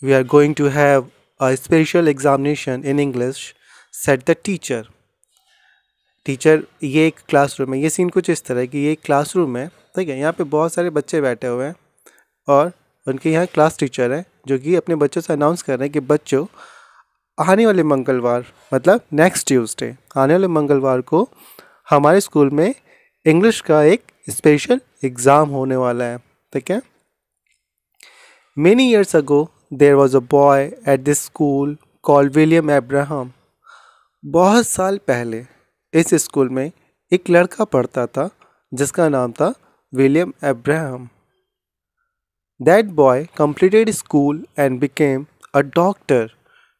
we are going to have a special examination in English, said the teacher. Teacher ये एक classroom है ये scene कुछ इस तरह कि ये एक क्लासरूम है ठीक है यहाँ पे बहुत सारे बच्चे बैठे हुए हैं और उनके यहाँ क्लास टीचर हैं जो कि अपने बच्चों से अनाउंस कर रहे हैं कि बच्चों आने वाले मंगलवार मतलब नेक्स्ट ट्यूसडे आने वाले मंगलवार को हमारे स्कूल में इंग्लिश का एक स्पेशल एग्ज़ाम होने वाला है ठीक है many years ago there was a boy at this school call William Abraham बहुत साल पहले इस स्कूल में एक लड़का पढ़ता था जिसका नाम था William Abraham that boy completed school and became a doctor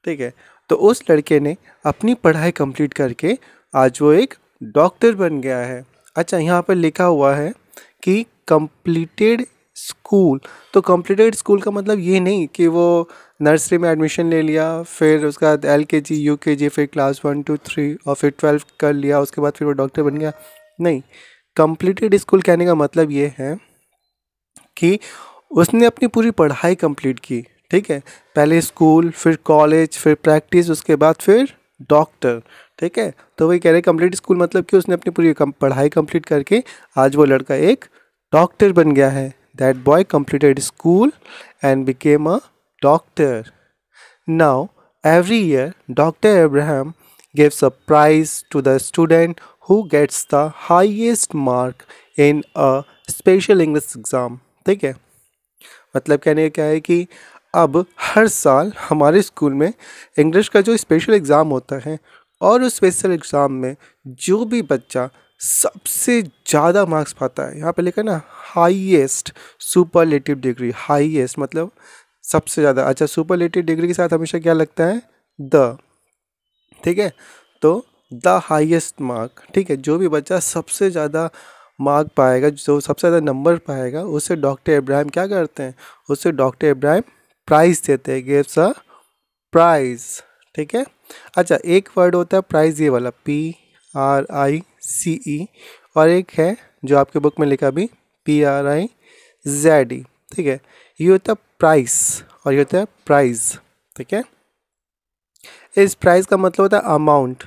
ठीक है तो उस लड़के ने अपनी पढ़ाई कंप्लीट करके आज वो एक डॉक्टर बन गया है अच्छा यहाँ पर लिखा हुआ है कि कंप्लीटेड स्कूल तो कंप्लीटेड स्कूल का मतलब ये नहीं कि वो नर्सरी में एडमिशन ले लिया फिर उसके बाद एल के जी यू के जी फिर क्लास वन टू थ्री और फिर ट्वेल्व कर लिया उसके बाद फिर वो डॉक्टर बन गया नहीं कंप्लीटेड स्कूल कहने का मतलब ये है कि उसने अपनी पूरी पढ़ाई कंप्लीट की ठीक है पहले स्कूल फिर कॉलेज फिर प्रैक्टिस उसके बाद फिर डॉक्टर ठीक है तो वही कह रहे हैं कंप्लीट स्कूल मतलब कि उसने अपनी पूरी पढ़ाई कंप्लीट करके आज वो लड़का एक डॉक्टर बन गया है That boy completed school and became a doctor. Now, every year, Dr. Abraham gives a prize to the student who gets the highest mark in a special English exam. theek hai matlab kehne ka hai ki अब हर साल हमारे school में English का जो special exam होता है और उस स्पेशल एग्ज़ाम में जो भी बच्चा सबसे ज़्यादा मार्क्स पाता है यहाँ पे लिखा है ना हाईएस्ट सुपरलेटिव डिग्री हाईएस्ट मतलब सबसे ज़्यादा अच्छा सुपरलेटिव डिग्री के साथ हमेशा क्या लगता है द ठीक है तो द हाईएस्ट मार्क ठीक है जो भी बच्चा सबसे ज़्यादा मार्क पाएगा जो सबसे ज़्यादा नंबर पाएगा उसे डॉक्टर इब्राहिम क्या करते हैं उसे डॉक्टर इब्राहिम प्राइज़ देते हैं गेव्स अ प्राइज़ ठीक है अच्छा एक वर्ड होता है प्राइज़ ये वाला P R I C E e और एक है जो आपके बुक में लिखा भी P R I Z E ठीक है ये होता है प्राइस और ये होता है प्राइस ठीक है इस प्राइस का मतलब होता है अमाउंट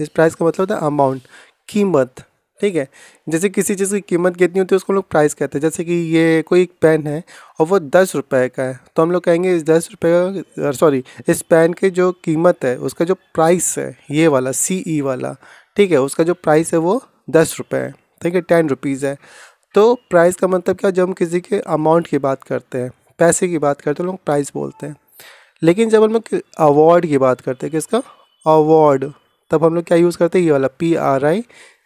इस प्राइस का मतलब होता है अमाउंट कीमत ठीक है जैसे किसी चीज़ की कीमत कितनी होती है उसको हम लोग प्राइस कहते हैं जैसे कि ये कोई पेन है और वो दस रुपये का है तो हम लोग कहेंगे इस दस रुपये सॉरी इस पेन की जो कीमत है उसका जो प्राइस है ये वाला सी ई e वाला ठीक है उसका जो प्राइस है वो दस रुपये है ठीक है टेन रुपीज़ है तो प्राइस का मतलब क्या जब हम किसी के अमाउंट की बात करते हैं पैसे की बात करते हैं लोग प्राइस बोलते हैं लेकिन जब हम लोग अवार्ड की बात करते हैं किसका अवार्ड तब हम लोग क्या यूज़ करते हैं ये वाला P R I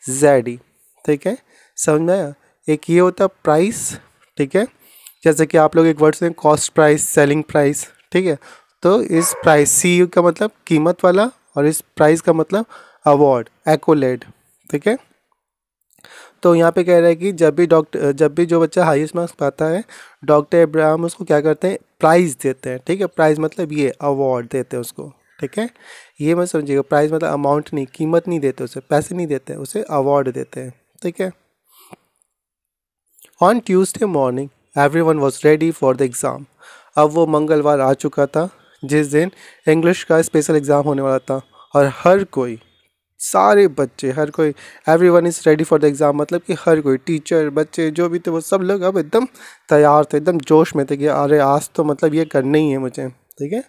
Z E ठीक है समझ में आया एक ये होता है प्राइस ठीक है जैसे कि आप लोग एक वर्ड सुने कॉस्ट प्राइस सेलिंग प्राइस ठीक है तो इस प्राइस सी का मतलब कीमत वाला और इस प्राइस का मतलब अवार्ड एक्ोलेड ठीक है तो यहाँ पे कह रहा है कि जब भी डॉक्टर जब भी जो बच्चा हाईएस्ट मार्क्स पाता है डॉक्टर इब्राहम उसको क्या करते हैं प्राइज़ देते हैं ठीक है प्राइज़ मतलब ये अवार्ड देते हैं उसको ठीक है ये मत समझिएगा प्राइज़ मतलब अमाउंट नहीं कीमत नहीं देते उसे पैसे नहीं देते उसे अवार्ड देते हैं ठीक है on Tuesday morning everyone was ready for the exam अब वो मंगलवार आ चुका था जिस दिन इंग्लिश का स्पेशल एग्ज़ाम होने वाला था और हर कोई सारे बच्चे हर कोई everyone is ready for the exam मतलब कि हर कोई टीचर बच्चे जो भी थे वो सब लोग अब एकदम तैयार थे एकदम जोश में थे कि अरे आज तो मतलब ये करना ही है मुझे ठीक है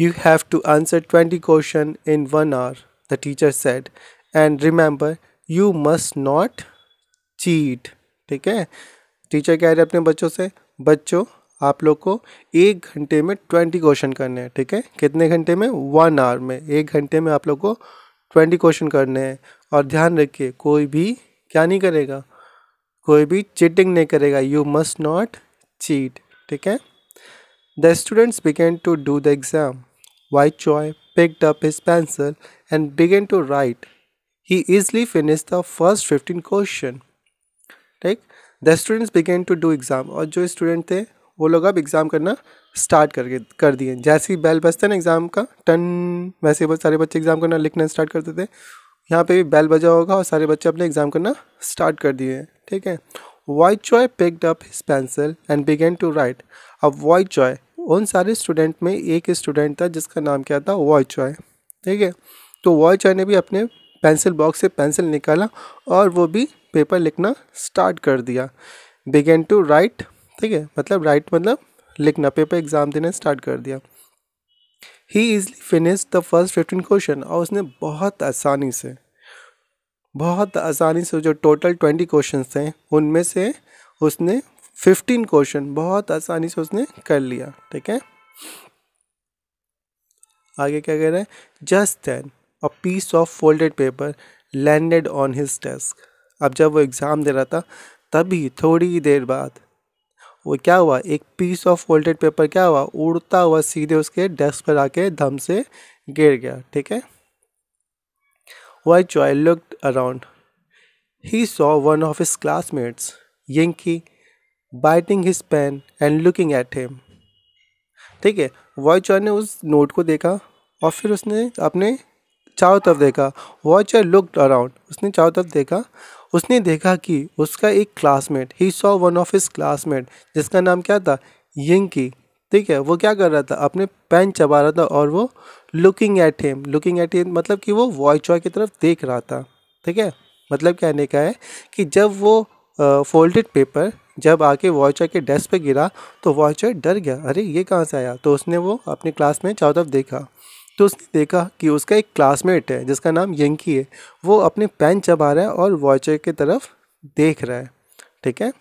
you have to answer twenty question in one hour the teacher said and remember you must not cheat ठीक है टीचर कह रहे अपने बच्चों से बच्चों आप लोग को एक घंटे में ट्वेंटी क्वेश्चन करने हैं ठीक है कितने घंटे में वन आवर में एक घंटे में आप लोग को ट्वेंटी क्वेश्चन करने हैं और ध्यान रखिए कोई भी क्या नहीं करेगा कोई भी चीटिंग नहीं करेगा यू मस्ट नॉट चीट ठीक है the students begin to do the exam White Choy picked up his pencil and begin to write he easily finish the first fifteen question ठीक the students begin to do exam और जो student थे वो लोग अब exam करना start करके कर दिए जैसे ही बैल बजता ना एग्ज़ाम का टन वैसे बहुत सारे बच्चे एग्ज़ाम करना लिखना स्टार्ट करते थे यहाँ पे भी बैल बजा होगा और सारे बच्चे अपने एग्ज़ाम करना स्टार्ट कर दिए हैं ठीक है White Choy picked up his pencil and begin to write अब वाइट चॉय उन सारे स्टूडेंट में एक स्टूडेंट था जिसका नाम क्या था वाइट चॉय ठीक है तो वाइट चॉय ने भी अपने पेंसिल बॉक्स से पेंसिल निकाला और वो भी पेपर लिखना स्टार्ट कर दिया बिगेन टू राइट ठीक है मतलब राइट मतलब लिखना पेपर एग्ज़ाम देने स्टार्ट कर दिया he easily finish the first fifteen question और उसने बहुत आसानी से बहुत आसानी से जो टोटल ट्वेंटी क्वेश्चन थे उनमें से उसने फिफ्टीन क्वेश्चन बहुत आसानी से उसने कर लिया ठीक है आगे क्या कह रहे हैं just then a piece of folded paper landed on his desk अब जब वो एग्ज़ाम दे रहा था तभी थोड़ी देर बाद वो क्या हुआ एक पीस ऑफ फोल्डेड पेपर क्या हुआ उड़ता हुआ सीधे उसके डेस्क पर आके धम से गिर गया ठीक है Wai Choi look around he saw one of his classmates Yankee biting his pen and looking at him ठीक है वॉय चॉय ने उस नोट को देखा और फिर उसने अपने चारों तरफ देखा वॉच चॉय लुक अराउंड उसने चारों तरफ देखा उसने देखा कि उसका एक classmate he saw one of his classmate जिसका नाम क्या था यंकी ठीक है वो क्या कर रहा था अपने पेन चबा रहा था और वो looking at him looking at him मतलब कि वो वॉय चॉय की तरफ देख रहा था ठीक है मतलब कहने का है कि जब वो फोल्डेड uh, पेपर जब आके वॉचर के डेस्क पे गिरा तो वॉचर डर गया अरे ये कहाँ से आया तो उसने वो अपने क्लास में चारों तरफ देखा तो उसने देखा कि उसका एक क्लासमेट है जिसका नाम यंकी है वो अपने पेन चबा रहा है और वॉचर की तरफ देख रहा है ठीक है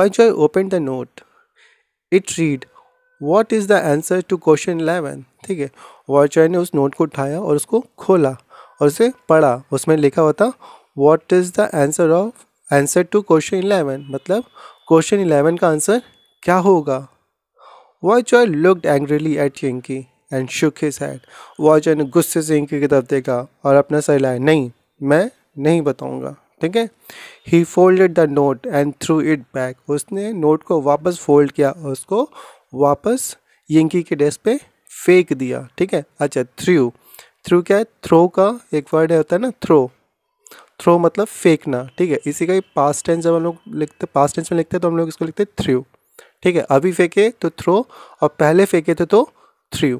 I open the note it read what is the answer to question eleven ठीक है वॉयचॉय ने उस नोट को उठाया और उसको खोला और उसे पढ़ा उसमें लिखा हुआ था what is the answer of answer to question eleven मतलब क्वेश्चन इलेवन का आंसर क्या होगा I looked angrily at Yankee and shook his head वॉच ने गुस्से से की तरफ देखा और अपना सर लाया नहीं मैं नहीं बताऊँगा ठीक है he folded the note and threw it back उसने नोट को वापस फोल्ड किया और उसको वापस यंकी के डेस्क पे फेंक दिया ठीक है अच्छा थ्रू थ्रू क्या है थ्रो का एक वर्ड है होता है ना थ्रो थ्रो मतलब फेंकना ठीक है इसी का ही पास्ट टेंस जब हम लोग लिखते पास्ट टेंस में लिखते हैं तो हम लोग इसको लिखते हैं थ्रू ठीक है अभी फेंके तो थ्रो और पहले फेंके थे तो थ्रू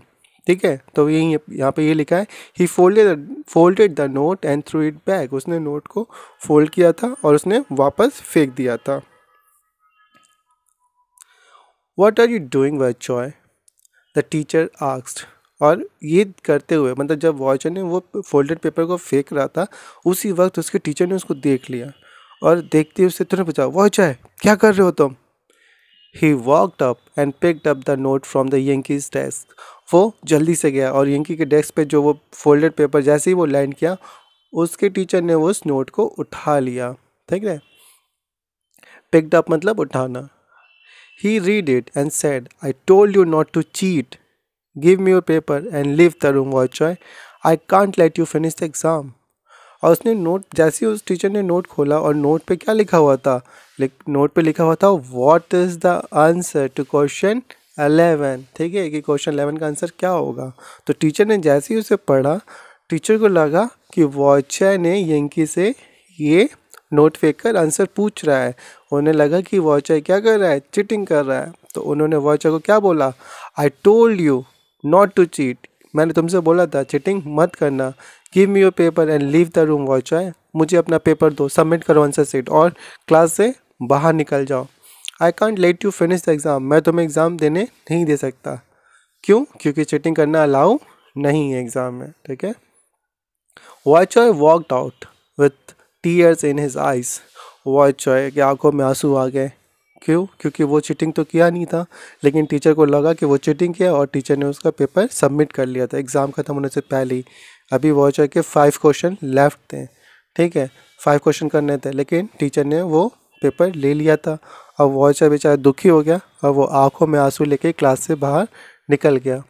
ठीक है तो यही यहाँ पे ये लिखा है he folded folded the note and threw it back उसने नोट को फोल्ड किया था और उसने वापस फेंक दिया था what are you doing Wai Choi the teacher asked और ये करते हुए मतलब जब वॉचर ने वो फोल्डेड पेपर को फेंक रहा था उसी वक्त उसके टीचर ने उसको देख लिया और देखते हुए उससे तुरंत पूछा वॉचर क्या कर रहे हो तुम he walked up and picked up the note from the Yankee's desk वो जल्दी से गया और यंकी के डेस्क पे जो वो फोल्डेड पेपर जैसे ही वो लैंड किया उसके टीचर ने उस नोट को उठा लिया ठीक है पिकड अप मतलब उठाना he read it and said I told you not to cheat give me your paper and leave the room Wai I can't let you finish the exam और उसने नोट जैसे ही उस टीचर ने note खोला और note पे क्या लिखा हुआ था नोट पे लिखा हुआ था what is the answer to question eleven ठीक है कि क्वेश्चन अलेवन का आंसर क्या होगा तो टीचर ने जैसे ही उसे पढ़ा टीचर को लगा कि वॉचा ने यंकी से ये नोट फेंक कर आंसर पूछ रहा है उन्हें लगा कि वॉचा क्या कर रहा है चिटिंग कर रहा है तो उन्होंने वॉचा को क्या बोला I told you not to cheat मैंने तुमसे बोला था चिटिंग मत करना give me your paper and leave the room Wai मुझे अपना पेपर दो सबमिट करो आंसर सीट और क्लास से बाहर निकल जाओ I can't let you finish the exam मैं तुम्हें एग्ज़ाम देने नहीं दे सकता क्यों क्योंकि चीटिंग करना अलाउ नहीं है एग्ज़ाम में ठीक है Wai I walked out with tears in his eyes वॉच है कि आंखों में आंसू आ गए क्यों क्योंकि वो चीटिंग तो किया नहीं था लेकिन टीचर को लगा कि वो चीटिंग किया और टीचर ने उसका पेपर सबमिट कर लिया था एग्ज़ाम ख़त्म होने से पहले ही अभी वॉच वॉचर के फाइव क्वेश्चन लेफ्ट थे ठीक है फाइव क्वेश्चन करने थे लेकिन टीचर ने वो पेपर ले लिया था अब वॉचर बेचारा दुखी हो गया और वो आंखों में आंसू लेके क्लास से बाहर निकल गया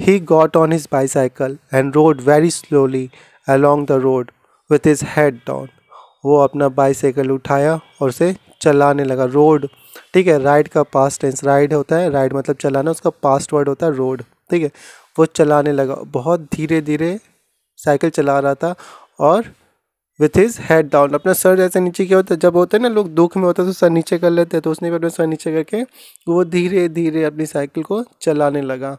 he got on his bicycle and rode very slowly along the road with his head down वो अपना बाईसाइकिल उठाया और उसे चलाने लगा रोड ठीक है राइड का पास्ट टेंस राइड होता है राइड मतलब चलाना उसका पास्ट वर्ड होता है रोड ठीक है वो चलाने लगा बहुत धीरे धीरे साइकिल चला रहा था और विथ हिज हेड डाउन अपना सर जैसे नीचे क्या होता है जब होता है ना लोग दुख में होते हैं तो सर नीचे कर लेते हैं तो उसने भी अपना सर नीचे करके वो धीरे धीरे अपनी साइकिल को चलाने लगा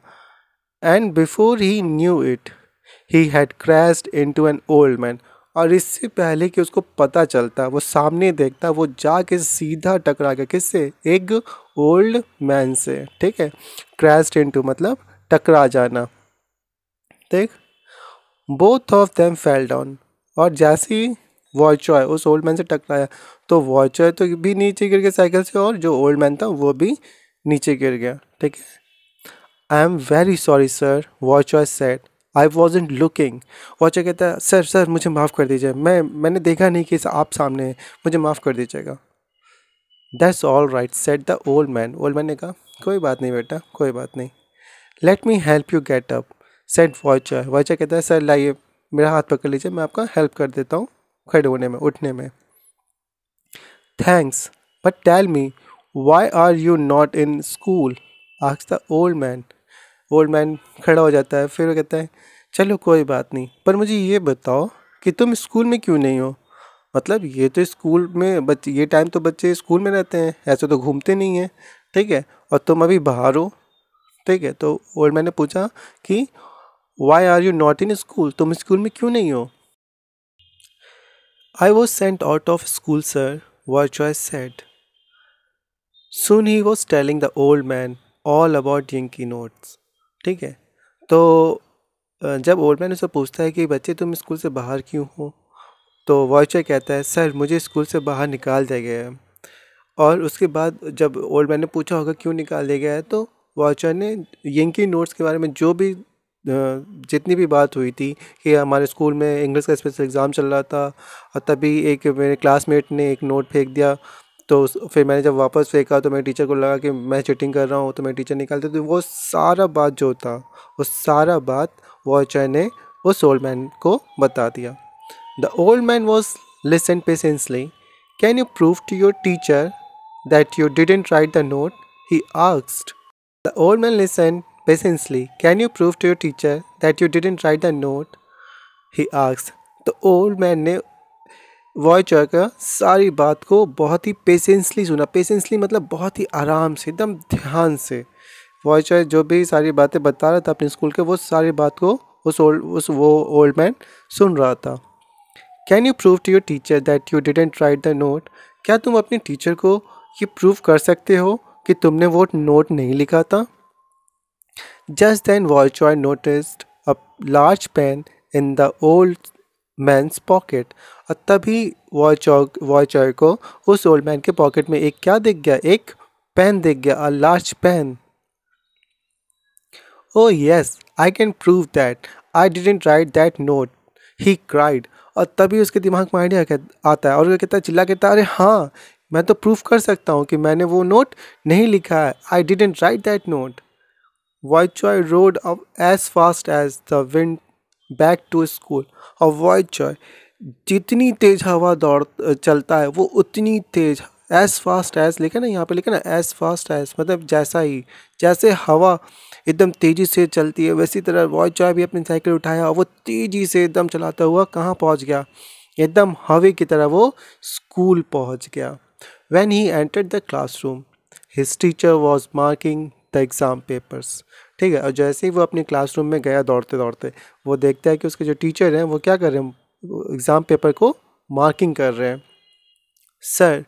and before he knew it he had crashed into an old man और इससे पहले कि उसको पता चलता वो सामने देखता वो जाके सीधा टकरा गया किससे एक ओल्ड मैन से ठीक है क्रैश्ड इन टू मतलब टकरा जाना ठीक both of them fell down और जैसे ही वॉयचॉय उस ओल्ड मैन से टकराया तो वॉयचॉय तो भी नीचे गिर गया साइकिल से और जो ओल्ड मैन था वो भी नीचे गिर गया ठीक है I am very sorry sir Wai said I was in looking वॉचर कहता है सर सर मुझे माफ़ कर दीजिए मैं मैंने देखा नहीं कि आप सामने हैं मुझे माफ़ कर दीजिएगा that's all right said the old man old man ने कहा कोई बात नहीं बेटा कोई बात नहीं let me help you get up said वॉचर वॉचर कहता है सर लाइए मेरा हाथ पकड़ लीजिए मैं आपका हेल्प कर देता हूँ खड़े होने में उठने में thanks but tell me why are you not in school आज the old man old man खड़ा हो जाता है फिर वो कहता है चलो कोई बात नहीं पर मुझे ये बताओ कि तुम स्कूल में क्यों नहीं हो मतलब ये तो स्कूल में बच्चे ये टाइम तो बच्चे स्कूल में रहते हैं ऐसे तो घूमते नहीं हैं ठीक है और तुम अभी बाहर हो ठीक है तो ओल्ड मैन ने पूछा कि why are you not in school तुम स्कूल में क्यों नहीं हो I was sent out of school sir Wai Choi said soon he was telling the old man all about की नोट्स ठीक है तो जब ओल्ड मैन उसे पूछता है कि बच्चे तुम स्कूल से बाहर क्यों हो तो वॉचर कहता है सर मुझे स्कूल से बाहर निकाल दिया गया है और उसके बाद जब ओल्ड मैन ने पूछा होगा क्यों निकाल दिया गया है तो वॉचर ने यंकी नोट्स के बारे में जो भी जितनी भी बात हुई थी कि हमारे स्कूल में इंग्लिश का स्पेशल एग्ज़ाम चल रहा था और तभी एक मेरे क्लासमेट ने एक नोट फेंक दिया तो फिर मैंने जब वापस फेंका तो मेरे टीचर को लगा कि मैं चिटिंग कर रहा हूँ तो मेरे टीचर निकालते तो वो सारा बात जो था वो सारा बात वॉचर ने उस ओल्ड मैन को बता दिया the old man was listen patiently can you prove to your teacher that you didn't write the note he asked the old man listen Patiently, can you prove to your teacher that you didn't write the note? He asked. The old man ने वॉयचर का सारी बात को बहुत ही patiently सुना patiently मतलब बहुत ही आराम से एकदम ध्यान से वॉयचर जो भी सारी बातें बता रहा था अपने स्कूल के वो सारी बात को उस ओल्ड उस वो ओल्ड मैन सुन रहा था can you prove to your teacher that you didn't write the note क्या तुम अपने टीचर को ये प्रूव कर सकते हो कि तुमने वो नोट नहीं लिखा था Just then Volchoy noticed a large pen in the old man's pocket और तभी वॉयचॉक वॉयचॉय को उस ओल्ड मैन के पॉकेट में एक क्या दिख गया एक पेन दिख गया a large pen oh yes I can prove that I didn't write that note he cried और तभी उसके दिमाग में आइडिया आता है और वो कहता है चिल्ला कहता है अरे हाँ मैं तो प्रूफ कर सकता हूँ कि मैंने वो नोट नहीं लिखा है I didn't write that note Viceroy rode up as fast as the wind back to school. और Viceroy जितनी तेज हवा दौड़ चलता है वो उतनी तेज एज फास्ट एज लिखा ना यहाँ पे लिखा ना एज फास्ट एज मतलब जैसा ही जैसे हवा एकदम तेज़ी से चलती है वैसी तरह वॉय चॉय भी अपनी साइकिल उठाया और वो तेज़ी से एकदम चलाता हुआ कहाँ पहुँच गया एकदम हवे की तरह वो स्कूल पहुँच गया when he enter the classroom his teacher was marking the exam papers ठीक है और जैसे ही वो अपने क्लासरूम में गया दौड़ते दौड़ते वो देखता है कि उसके जो टीचर हैं वो क्या कर रहे हैं एग्ज़ाम पेपर को मार्किंग कर रहे हैं sir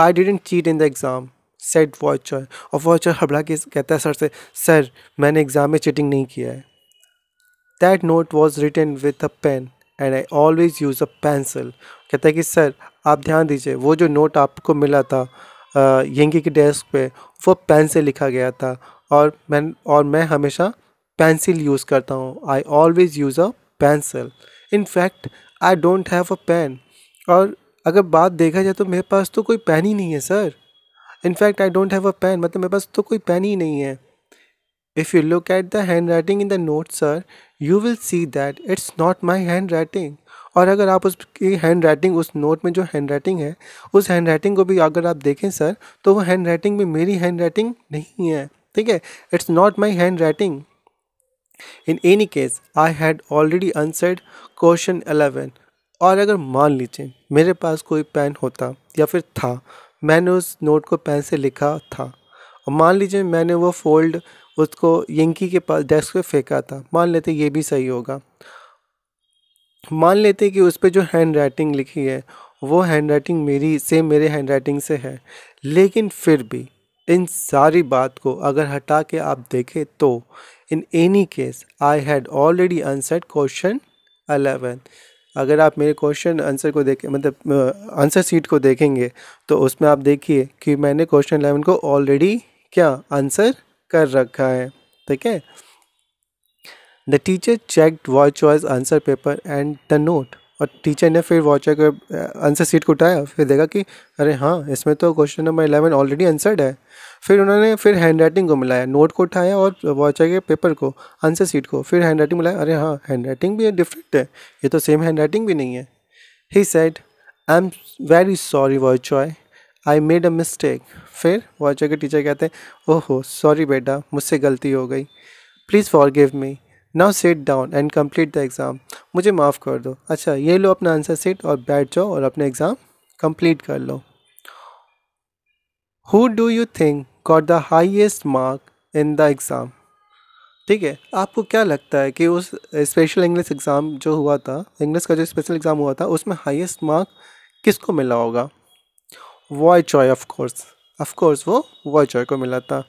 I didn't cheat in the exam said वॉचर और वॉचर हबड़ा के कहता है सर से सर मैंने एग्ज़ाम में चीटिंग नहीं किया है that note was written with a pen and I always use a pencil कहता है कि सर आप ध्यान दीजिए वो जो नोट आपको मिला था यंगी के डेस्क पे वो पेन से लिखा गया था और मैं और मैं हमेशा पेंसिल यूज़ करता हूँ I always use a pencil in fact I don't have a pen और अगर बात देखा जाए तो मेरे पास तो कोई पेन ही नहीं है sir in fact I don't have a pen मतलब मेरे पास तो कोई पेन ही नहीं है if you look at the handwriting in the note sir you will see that it's not my handwriting और अगर आप उसकी हैंड राइटिंग उस नोट में जो हैंड राइटिंग है उस हैंड राइटिंग को भी अगर आप देखें सर तो वो हैंड राइटिंग भी मेरी हैंड राइटिंग नहीं है ठीक है it's not my handwriting in any case I had already answered question eleven और अगर मान लीजिए मेरे पास कोई पेन होता या फिर था मैंने उस नोट को पेन से लिखा था और मान लीजिए मैंने वो फोल्ड उसको यंकी के पास डेस्क पे फेंका था मान लेते ये भी सही होगा मान लेते कि उस पर जो हैंड राइटिंग लिखी है वो हैंड राइटिंग मेरी सेम मेरे हैंड राइटिंग से है लेकिन फिर भी इन सारी बात को अगर हटा के आप देखें तो in any case I had already answered question eleven अगर आप मेरे क्वेश्चन आंसर को देखें मतलब आंसर सीट को देखेंगे तो उसमें आप देखिए कि मैंने क्वेश्चन अलेवन को ऑलरेडी क्या आंसर कर रखा है ठीक है the teacher check Wai Choi's answer paper and the note और टीचर ने फिर वॉचर के आंसर सीट को उठाया फिर देखा कि अरे हाँ इसमें तो question number eleven already answered है फिर उन्होंने फिर हैंड राइटिंग को मिलाया नोट को उठाया और वॉचर के पेपर को आंसर सीट को फिर हैंड राइटिंग मिलाया अरे हाँ हैंड राइटिंग भी डिफरेंट है ये तो सेम हैंड राइटिंग भी नहीं है he said I am very sorry Wai Choi I made a mistake फिर वॉचर के टीचर कहते हैं ओहो सॉरी बेटा मुझसे गलती हो गई please forgive me now sit down and complete the exam मुझे माफ़ कर दो अच्छा ये लो अपना आंसर सेट और बैठ जाओ और अपना एग्ज़ाम कम्प्लीट कर लो who do you think got the highest mark in the exam ठीक है आपको क्या लगता है कि उस स्पेशल इंग्लिश एग्ज़ाम जो हुआ था इंग्लिश का जो स्पेशल एग्ज़ाम हुआ था उसमें हाइस्ट मार्क किसको मिला होगा Wai Choi of course of course वो वॉय चॉय को मिला था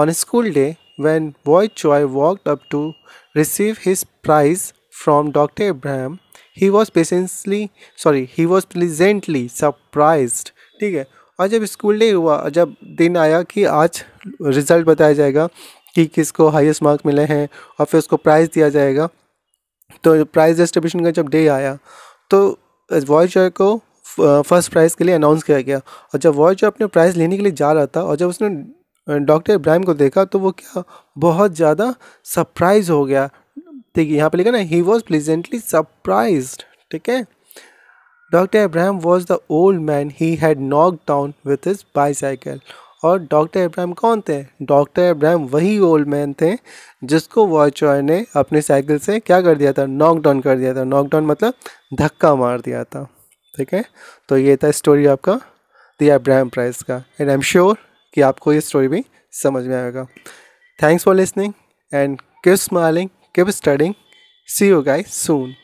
on school day When Boy Choi walked up to receive his prize from Dr. Abraham, he was patiently sorry, he was pleasantly surprised. ठीक है और जब school day हुआ जब दिन आया कि आज रिज़ल्ट बताया जाएगा कि किसको हाईएस्ट मार्क्स मिले हैं और फिर उसको प्राइज़ दिया जाएगा तो प्राइज़ डिस्ट्रीब्यूशन का जब डे आया तो वॉय जॉय को फर्स्ट प्राइज़ के लिए अनाउंस किया गया और जब वॉय जॉय अपने प्राइज़ लेने के लिए जा रहा था और जब उसने डॉक्टर इब्राहिम को देखा तो वो क्या बहुत ज़्यादा सरप्राइज हो गया देखिए यहाँ पे लिखा ना ही वॉज प्लीजेंटली सरप्राइज ठीक है doctor Ibrahim was the old man he had knock down with his bicycle और डॉक्टर इब्राहिम कौन थे डॉक्टर इब्राहिम वही ओल्ड मैन थे जिसको वॉचॉय ने अपनी साइकिल से क्या कर दिया था नॉक डाउन कर दिया था नॉक डाउन मतलब धक्का मार दिया था ठीक है तो ये था स्टोरी आपका दिया इब्राहिम प्राइस का एंड आई एम श्योर कि आपको ये स्टोरी भी समझ में आएगा thanks for listening and keep smiling keep studying see you guys soon